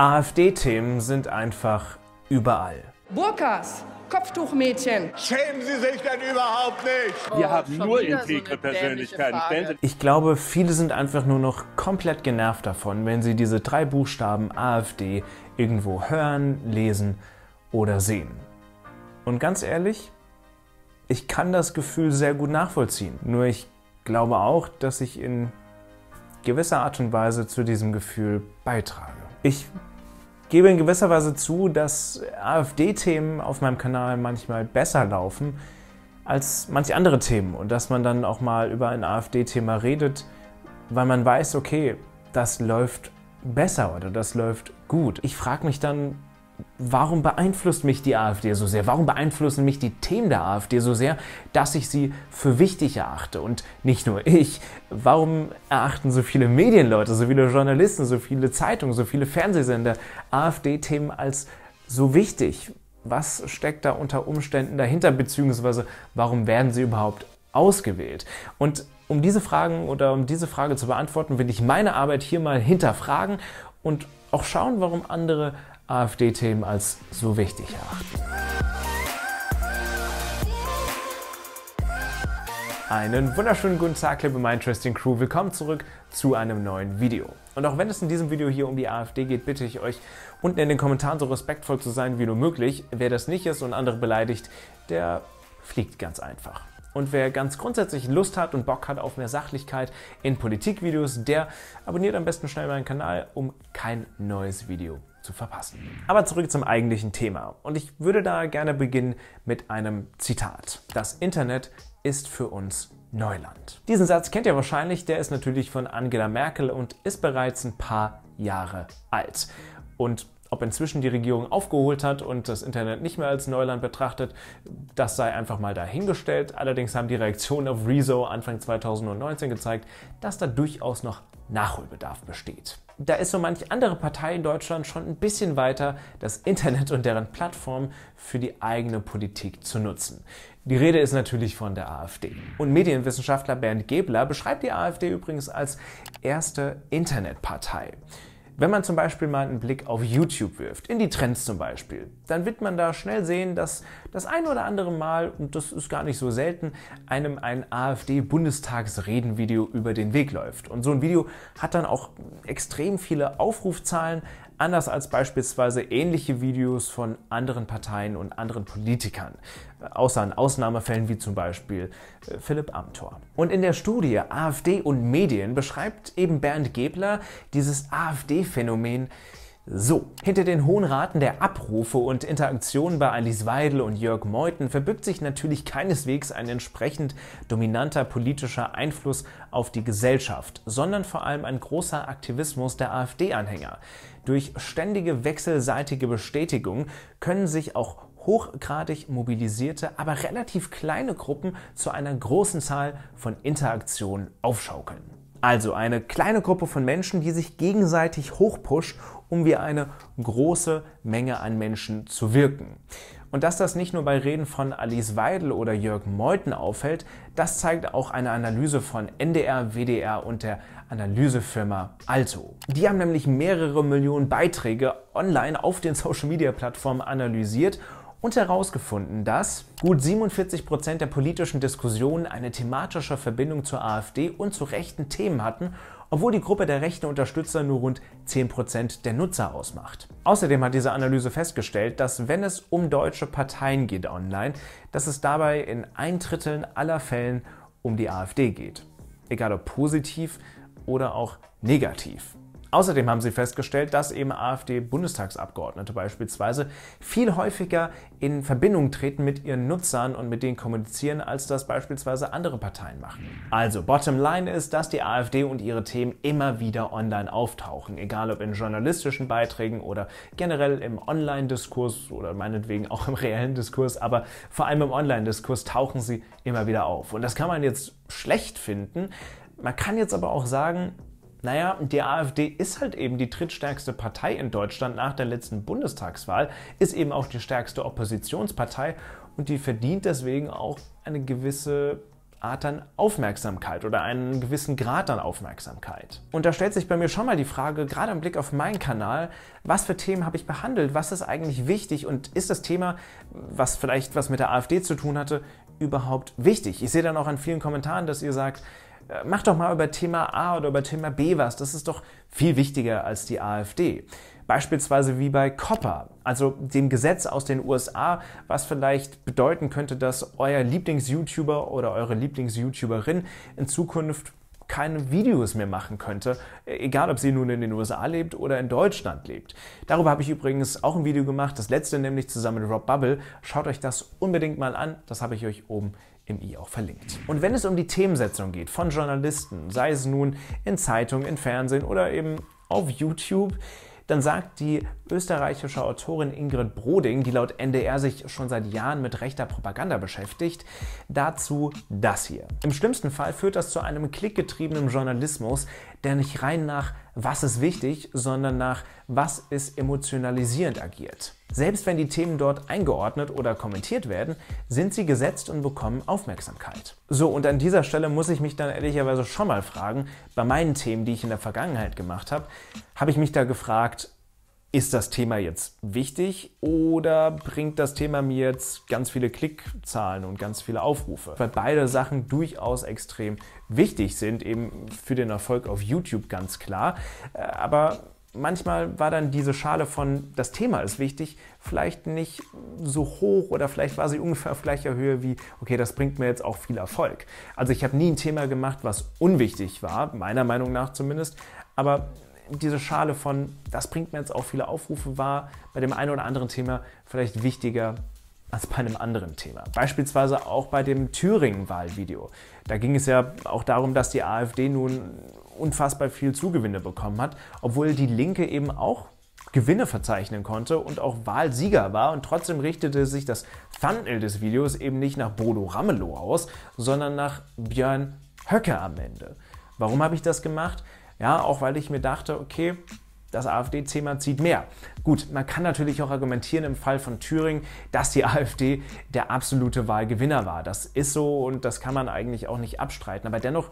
AfD-Themen sind einfach überall. Burkas, Kopftuchmädchen. Schämen Sie sich denn überhaupt nicht? Wir oh, haben nur integre so Persönlichkeiten. Ich glaube, viele sind einfach nur noch komplett genervt davon, wenn sie diese drei Buchstaben AfD irgendwo hören, lesen oder sehen. Und ganz ehrlich, ich kann das Gefühl sehr gut nachvollziehen. Nur ich glaube auch, dass ich in gewisser Art und Weise zu diesem Gefühl beitrage. Ich gebe in gewisser Weise zu, dass AfD-Themen auf meinem Kanal manchmal besser laufen als manche andere Themen und dass man dann auch mal über ein AfD-Thema redet, weil man weiß, okay, das läuft besser oder das läuft gut. Ich frage mich dann, warum beeinflusst mich die AfD so sehr? Warum beeinflussen mich die Themen der AfD so sehr, dass ich sie für wichtig erachte? Und nicht nur ich, warum erachten so viele Medienleute, so viele Journalisten, so viele Zeitungen, so viele Fernsehsender AfD-Themen als so wichtig? Was steckt da unter Umständen dahinter, beziehungsweise warum werden sie überhaupt ausgewählt? Und um diese Fragen oder um diese Frage zu beantworten, will ich meine Arbeit hier mal hinterfragen und auch schauen, warum andere AfD-Themen als so wichtig erachten. Einen wunderschönen guten Tag, liebe Mindtrusting Crew. Willkommen zurück zu einem neuen Video. Und auch wenn es in diesem Video hier um die AfD geht, bitte ich euch, unten in den Kommentaren so respektvoll zu sein wie nur möglich. Wer das nicht ist und andere beleidigt, der fliegt ganz einfach. Und wer ganz grundsätzlich Lust hat und Bock hat auf mehr Sachlichkeit in Politikvideos, der abonniert am besten schnell meinen Kanal, um kein neues Video zu verpassen. Aber zurück zum eigentlichen Thema. Und ich würde da gerne beginnen mit einem Zitat. Das Internet ist für uns Neuland. Diesen Satz kennt ihr wahrscheinlich, der ist natürlich von Angela Merkel und ist bereits ein paar Jahre alt. Und ob inzwischen die Regierung aufgeholt hat und das Internet nicht mehr als Neuland betrachtet, das sei einfach mal dahingestellt. Allerdings haben die Reaktionen auf Rezo Anfang 2019 gezeigt, dass da durchaus noch Nachholbedarf besteht. Da ist so manch andere Partei in Deutschland schon ein bisschen weiter, das Internet und deren Plattformen für die eigene Politik zu nutzen. Die Rede ist natürlich von der AfD. Und Medienwissenschaftler Bernd Gebler beschreibt die AfD übrigens als erste Internetpartei. Wenn man zum Beispiel mal einen Blick auf YouTube wirft, in die Trends zum Beispiel, dann wird man da schnell sehen, dass das ein oder andere Mal, und das ist gar nicht so selten, einem ein AfD-Bundestagsredenvideo über den Weg läuft. Und so ein Video hat dann auch extrem viele Aufrufzahlen, anders als beispielsweise ähnliche Videos von anderen Parteien und anderen Politikern, äh, außer in Ausnahmefällen wie zum Beispiel äh, Philipp Amthor. Und in der Studie AfD und Medien beschreibt eben Bernd Gebler dieses AfD-Phänomen so, hinter den hohen Raten der Abrufe und Interaktionen bei Alice Weidel und Jörg Meuthen verbirgt sich natürlich keineswegs ein entsprechend dominanter politischer Einfluss auf die Gesellschaft, sondern vor allem ein großer Aktivismus der AfD-Anhänger. Durch ständige wechselseitige Bestätigung können sich auch hochgradig mobilisierte, aber relativ kleine Gruppen zu einer großen Zahl von Interaktionen aufschaukeln. Also eine kleine Gruppe von Menschen, die sich gegenseitig hochpusht, um wie eine große Menge an Menschen zu wirken. Und dass das nicht nur bei Reden von Alice Weidel oder Jörg Meuthen auffällt, das zeigt auch eine Analyse von NDR, WDR und der Analysefirma Alto. Die haben nämlich mehrere Millionen Beiträge online auf den Social-Media-Plattformen analysiert und herausgefunden, dass gut 47 Prozent der politischen Diskussionen eine thematische Verbindung zur AfD und zu rechten Themen hatten, obwohl die Gruppe der rechten Unterstützer nur rund 10 Prozent der Nutzer ausmacht. Außerdem hat diese Analyse festgestellt, dass wenn es um deutsche Parteien geht online, dass es dabei in ein Drittel aller Fällen um die AfD geht. Egal ob positiv oder auch negativ. Außerdem haben sie festgestellt, dass eben AfD-Bundestagsabgeordnete beispielsweise viel häufiger in Verbindung treten mit ihren Nutzern und mit denen kommunizieren, als das beispielsweise andere Parteien machen. Also, bottom line ist, dass die AfD und ihre Themen immer wieder online auftauchen, egal ob in journalistischen Beiträgen oder generell im Online-Diskurs oder meinetwegen auch im reellen Diskurs, aber vor allem im Online-Diskurs tauchen sie immer wieder auf. Und das kann man jetzt schlecht finden. Man kann jetzt aber auch sagen, naja, die AfD ist halt eben die drittstärkste Partei in Deutschland nach der letzten Bundestagswahl, ist eben auch die stärkste Oppositionspartei und die verdient deswegen auch eine gewisse Art an Aufmerksamkeit oder einen gewissen Grad an Aufmerksamkeit. Und da stellt sich bei mir schon mal die Frage, gerade im Blick auf meinen Kanal, was für Themen habe ich behandelt, was ist eigentlich wichtig und ist das Thema, was vielleicht was mit der AfD zu tun hatte, überhaupt wichtig? Ich sehe dann auch an vielen Kommentaren, dass ihr sagt, mach doch mal über Thema A oder über Thema B was. Das ist doch viel wichtiger als die AfD. Beispielsweise wie bei COPPA, also dem Gesetz aus den USA, was vielleicht bedeuten könnte, dass euer Lieblings-YouTuber oder eure Lieblings-YouTuberin in Zukunft keine Videos mehr machen könnte, egal ob sie nun in den USA lebt oder in Deutschland lebt. Darüber habe ich übrigens auch ein Video gemacht, das letzte nämlich zusammen mit Rob Bubble. Schaut euch das unbedingt mal an, das habe ich euch oben im i e auch verlinkt. Und wenn es um die Themensetzung geht von Journalisten, sei es nun in Zeitungen, in Fernsehen oder eben auf YouTube, dann sagt die österreichische Autorin Ingrid Broding, die laut NDR sich schon seit Jahren mit rechter Propaganda beschäftigt. Dazu das hier. Im schlimmsten Fall führt das zu einem klickgetriebenen Journalismus, der nicht rein nach was ist wichtig, sondern nach was ist emotionalisierend agiert. Selbst wenn die Themen dort eingeordnet oder kommentiert werden, sind sie gesetzt und bekommen Aufmerksamkeit. So, und an dieser Stelle muss ich mich dann ehrlicherweise schon mal fragen, bei meinen Themen, die ich in der Vergangenheit gemacht habe, habe ich mich da gefragt, ist das Thema jetzt wichtig oder bringt das Thema mir jetzt ganz viele Klickzahlen und ganz viele Aufrufe? Weil beide Sachen durchaus extrem wichtig sind, eben für den Erfolg auf YouTube ganz klar. Äh, aber manchmal war dann diese Schale von das Thema ist wichtig vielleicht nicht so hoch oder vielleicht war sie ungefähr auf gleicher Höhe wie, okay, das bringt mir jetzt auch viel Erfolg. Also ich habe nie ein Thema gemacht, was unwichtig war, meiner Meinung nach zumindest, aber diese Schale von, das bringt mir jetzt auch viele Aufrufe, war bei dem einen oder anderen Thema vielleicht wichtiger als bei einem anderen Thema. Beispielsweise auch bei dem Thüringen-Wahlvideo. Da ging es ja auch darum, dass die AfD nun unfassbar viel Zugewinne bekommen hat, obwohl die Linke eben auch Gewinne verzeichnen konnte und auch Wahlsieger war. Und trotzdem richtete sich das Thumbnail des Videos eben nicht nach Bodo Ramelow aus, sondern nach Björn Höcke am Ende. Warum habe ich das gemacht? Ja, auch weil ich mir dachte, okay, das AfD-Thema zieht mehr. Gut, man kann natürlich auch argumentieren im Fall von Thüringen, dass die AfD der absolute Wahlgewinner war. Das ist so und das kann man eigentlich auch nicht abstreiten. Aber dennoch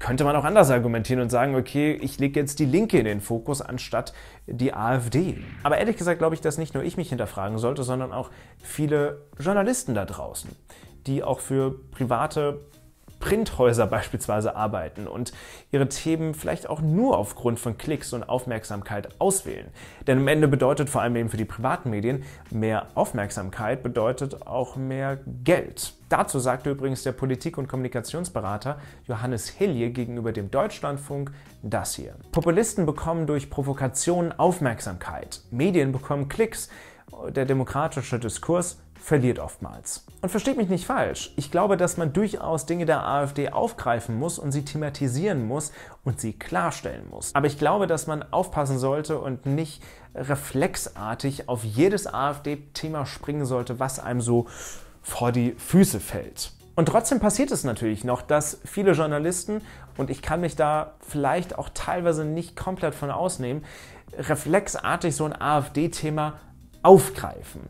könnte man auch anders argumentieren und sagen, okay, ich lege jetzt die Linke in den Fokus anstatt die AfD. Aber ehrlich gesagt glaube ich, dass nicht nur ich mich hinterfragen sollte, sondern auch viele Journalisten da draußen, die auch für private Printhäuser beispielsweise arbeiten und ihre Themen vielleicht auch nur aufgrund von Klicks und Aufmerksamkeit auswählen. Denn am Ende bedeutet vor allem eben für die privaten Medien, mehr Aufmerksamkeit bedeutet auch mehr Geld. Dazu sagte übrigens der Politik- und Kommunikationsberater Johannes Hilje gegenüber dem Deutschlandfunk das hier. Populisten bekommen durch Provokation Aufmerksamkeit, Medien bekommen Klicks, der demokratische Diskurs verliert oftmals. Und versteht mich nicht falsch, ich glaube, dass man durchaus Dinge der AfD aufgreifen muss und sie thematisieren muss und sie klarstellen muss. Aber ich glaube, dass man aufpassen sollte und nicht reflexartig auf jedes AfD-Thema springen sollte, was einem so vor die Füße fällt. Und trotzdem passiert es natürlich noch, dass viele Journalisten, und ich kann mich da vielleicht auch teilweise nicht komplett von ausnehmen, reflexartig so ein AfD-Thema aufgreifen.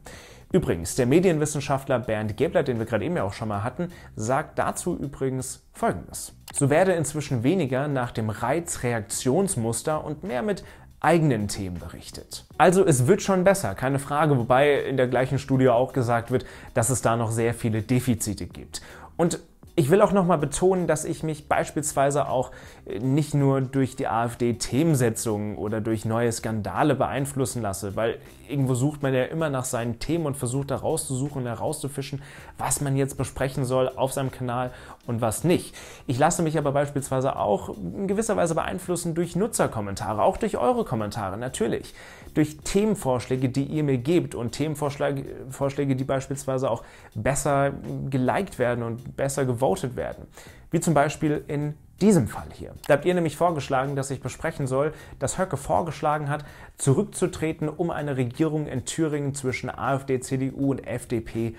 Übrigens, der Medienwissenschaftler Bernd Gebler, den wir gerade eben ja auch schon mal hatten, sagt dazu übrigens Folgendes. So werde inzwischen weniger nach dem Reizreaktionsmuster und mehr mit eigenen Themen berichtet. Also es wird schon besser, keine Frage, wobei in der gleichen Studie auch gesagt wird, dass es da noch sehr viele Defizite gibt. Und ich will auch nochmal betonen, dass ich mich beispielsweise auch äh, nicht nur durch die AfD-Themensetzungen oder durch neue Skandale beeinflussen lasse, weil irgendwo sucht man ja immer nach seinen Themen und versucht herauszusuchen und herauszufischen, was man jetzt besprechen soll auf seinem Kanal und was nicht. Ich lasse mich aber beispielsweise auch in gewisser Weise beeinflussen durch Nutzerkommentare, auch durch eure Kommentare natürlich, durch Themenvorschläge, die ihr mir gebt und Themenvorschläge, Vorschläge, die beispielsweise auch besser geliked werden und besser gewotet werden. Wie zum Beispiel in diesem Fall hier. Da habt ihr nämlich vorgeschlagen, dass ich besprechen soll, dass Höcke vorgeschlagen hat, zurückzutreten, um eine Regierung in Thüringen zwischen AfD, CDU und FDP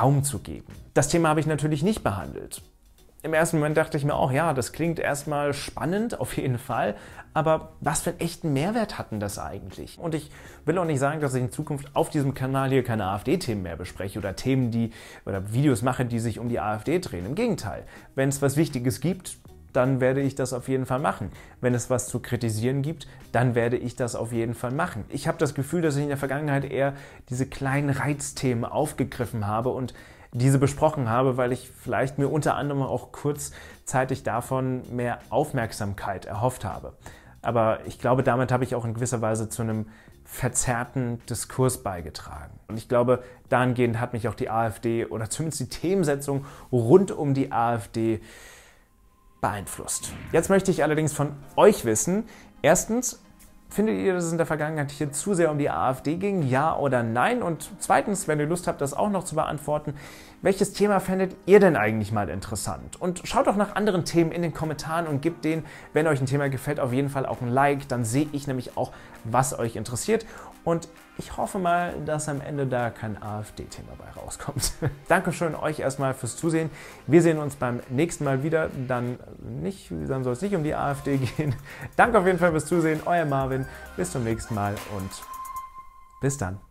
Raum zu geben. Das Thema habe ich natürlich nicht behandelt. Im ersten Moment dachte ich mir auch, ja, das klingt erstmal spannend, auf jeden Fall. Aber was für einen echten Mehrwert hatten das eigentlich? Und ich will auch nicht sagen, dass ich in Zukunft auf diesem Kanal hier keine AfD-Themen mehr bespreche oder Themen, die oder Videos mache, die sich um die AfD drehen. Im Gegenteil, wenn es was Wichtiges gibt, dann werde ich das auf jeden Fall machen. Wenn es was zu kritisieren gibt, dann werde ich das auf jeden Fall machen. Ich habe das Gefühl, dass ich in der Vergangenheit eher diese kleinen Reizthemen aufgegriffen habe und diese besprochen habe, weil ich vielleicht mir unter anderem auch kurzzeitig davon mehr Aufmerksamkeit erhofft habe. Aber ich glaube, damit habe ich auch in gewisser Weise zu einem verzerrten Diskurs beigetragen. Und ich glaube, dahingehend hat mich auch die AfD oder zumindest die Themensetzung rund um die AfD beeinflusst. Jetzt möchte ich allerdings von euch wissen, erstens, Findet ihr, dass es in der Vergangenheit hier zu sehr um die AfD ging? Ja oder nein? Und zweitens, wenn ihr Lust habt, das auch noch zu beantworten, welches Thema fändet ihr denn eigentlich mal interessant? Und schaut doch nach anderen Themen in den Kommentaren und gebt denen, wenn euch ein Thema gefällt, auf jeden Fall auch ein Like. Dann sehe ich nämlich auch, was euch interessiert. Und ich hoffe mal, dass am Ende da kein AfD-Thema bei rauskommt. Dankeschön euch erstmal fürs Zusehen. Wir sehen uns beim nächsten Mal wieder. Dann dann soll es nicht um die AfD gehen. Danke auf jeden Fall fürs Zusehen. Euer Marvin. Bis zum nächsten Mal und bis dann.